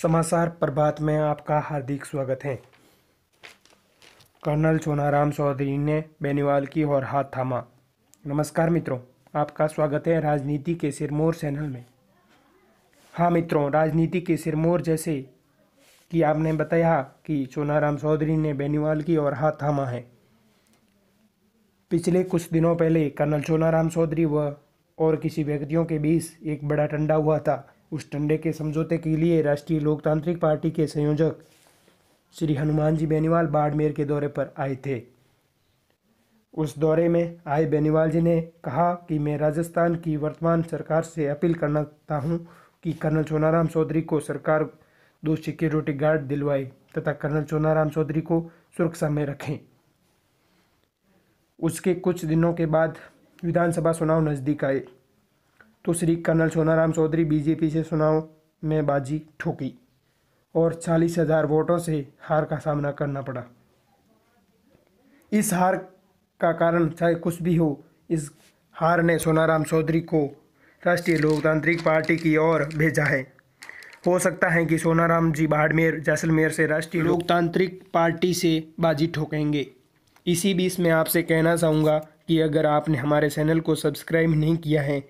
समाचार प्रभात में आपका हार्दिक स्वागत है कर्नल चोनाराम चौधरी ने बेनीवाल की और हाथ थामा नमस्कार मित्रों आपका स्वागत है राजनीति के सिरमौर चैनल में हाँ मित्रों राजनीति के सिरमौर जैसे कि आपने बताया कि चोनाराम चौधरी ने बेनीवाल की और हाथ थामा है पिछले कुछ दिनों पहले कर्नल चोनाराम चौधरी व और किसी व्यक्तियों के बीच एक बड़ा टंडा हुआ था उस टंडे के समझौते के लिए राष्ट्रीय लोकतांत्रिक पार्टी के संयोजक श्री हनुमान जी बेनीवाल बाड़मेर के दौरे पर आए थे उस दौरे में आए बेनीवाल जी ने कहा कि मैं राजस्थान की वर्तमान सरकार से अपील करना चाहता हूँ कि कर्नल सोनाराम चौधरी को सरकार दो सिक्योरिटी गार्ड दिलवाए तथा कर्नल सोनाराम चौधरी को सुरक्षा में रखें उसके कुछ दिनों के बाद विधानसभा चुनाव नज़दीक आए तो श्री कर्नल सोनाराम चौधरी बीजेपी से चुनाव में बाजी ठोकी और चालीस हजार वोटों से हार का सामना करना पड़ा इस हार का कारण चाहे कुछ भी हो इस हार ने सोनाराम चौधरी को राष्ट्रीय लोकतांत्रिक पार्टी की ओर भेजा है हो सकता है कि सोनाराम जी बाड़मेर जैसलमेर से राष्ट्रीय लोकतांत्रिक पार्टी से बाजी ठोकेंगे इसी बीच मैं आपसे कहना चाहूँगा कि अगर आपने हमारे चैनल को सब्सक्राइब नहीं किया है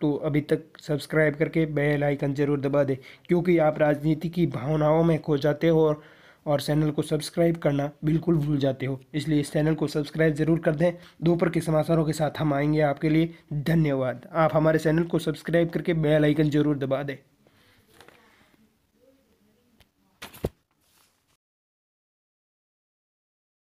तो अभी तक सब्सक्राइब करके बेल आइकन ज़रूर दबा दें क्योंकि आप राजनीति की भावनाओं में खो जाते हो और और चैनल को सब्सक्राइब करना बिल्कुल भूल जाते हो इसलिए इस चैनल को सब्सक्राइब ज़रूर कर दें दोपहर के समाचारों के साथ हम आएंगे आपके लिए धन्यवाद आप हमारे चैनल को सब्सक्राइब करके बेल आइकन ज़रूर दबा दें